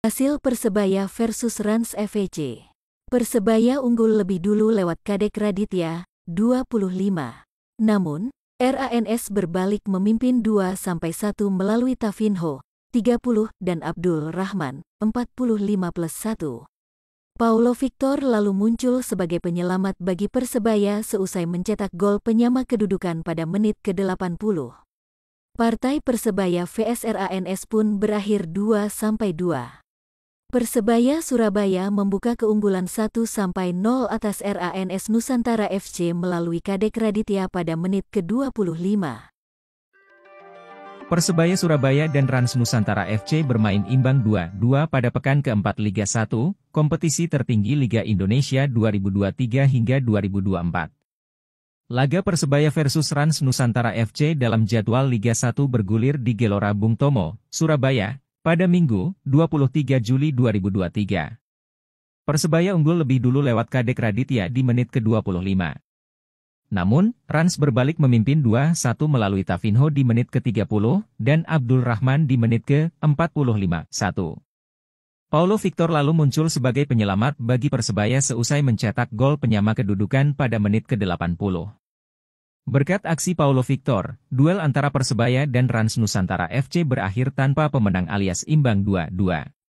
Hasil Persebaya versus Rans FVC. Persebaya unggul lebih dulu lewat Kadek Raditya, 25. Namun, RANS berbalik memimpin 2-1 melalui Tafinho, 30, dan Abdul Rahman, 45 plus 1. Paulo Victor lalu muncul sebagai penyelamat bagi Persebaya seusai mencetak gol penyama kedudukan pada menit ke-80. Partai Persebaya VS RANS pun berakhir 2-2. Persebaya Surabaya membuka keunggulan 1-0 atas RANS Nusantara FC melalui Kadek Raditya pada menit ke-25. Persebaya Surabaya dan Rans Nusantara FC bermain imbang 2-2 pada pekan keempat Liga 1, kompetisi tertinggi Liga Indonesia 2023 hingga 2024. Laga Persebaya versus Rans Nusantara FC dalam jadwal Liga 1 bergulir di Gelora Bung Tomo, Surabaya, pada Minggu, 23 Juli 2023. Persebaya unggul lebih dulu lewat Kadek Raditya di menit ke-25. Namun, Rans berbalik memimpin 2-1 melalui Tavinho di menit ke-30 dan Abdul Rahman di menit ke-45. 1. Paulo Victor lalu muncul sebagai penyelamat bagi Persebaya seusai mencetak gol penyama kedudukan pada menit ke-80. Berkat aksi Paulo Victor, duel antara Persebaya dan Rans Nusantara FC berakhir tanpa pemenang alias imbang 2-2.